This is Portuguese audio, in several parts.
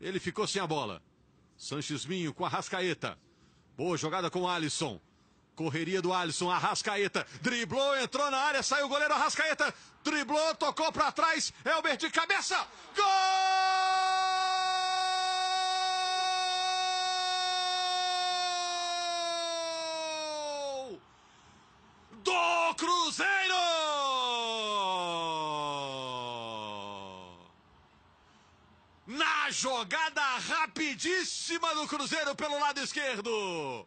Ele ficou sem a bola. Sanches Minho com a Rascaeta. Boa jogada com o Alisson. Correria do Alisson, Arrascaeta, driblou, entrou na área, saiu o goleiro Arrascaeta, driblou, tocou para trás, Elber de cabeça, gol! Do Cruzeiro! jogada rapidíssima do Cruzeiro pelo lado esquerdo.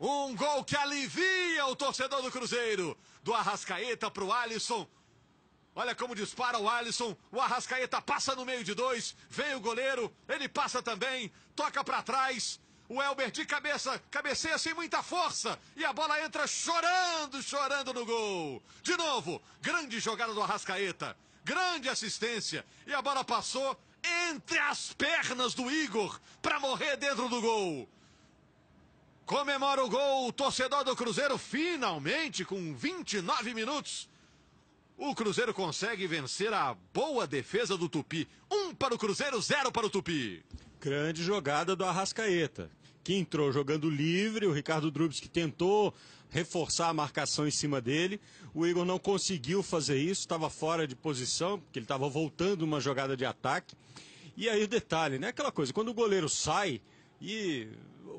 Um gol que alivia o torcedor do Cruzeiro. Do Arrascaeta para o Alisson. Olha como dispara o Alisson. O Arrascaeta passa no meio de dois. Vem o goleiro. Ele passa também. Toca para trás. O Elber de cabeça, cabeceia sem muita força. E a bola entra chorando, chorando no gol. De novo, grande jogada do Arrascaeta grande assistência. E a bola passou entre as pernas do Igor para morrer dentro do gol. Comemora o gol o torcedor do Cruzeiro, finalmente, com 29 minutos. O Cruzeiro consegue vencer a boa defesa do Tupi. Um para o Cruzeiro, zero para o Tupi. Grande jogada do Arrascaeta, que entrou jogando livre, o Ricardo Drubes que tentou reforçar a marcação em cima dele. O Igor não conseguiu fazer isso, estava fora de posição, porque ele estava voltando uma jogada de ataque. E aí o detalhe, né? Aquela coisa, quando o goleiro sai e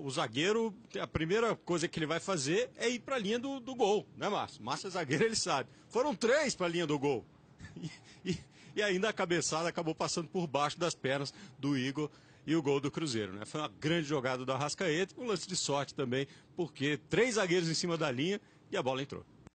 o zagueiro, a primeira coisa que ele vai fazer é ir para a linha do, do gol, né, Márcio? Márcio é zagueiro, ele sabe. Foram três para a linha do gol. E, e, e ainda a cabeçada acabou passando por baixo das pernas do Igor e o gol do Cruzeiro. Né? Foi uma grande jogada do Arrascaeta, um lance de sorte também, porque três zagueiros em cima da linha e a bola entrou.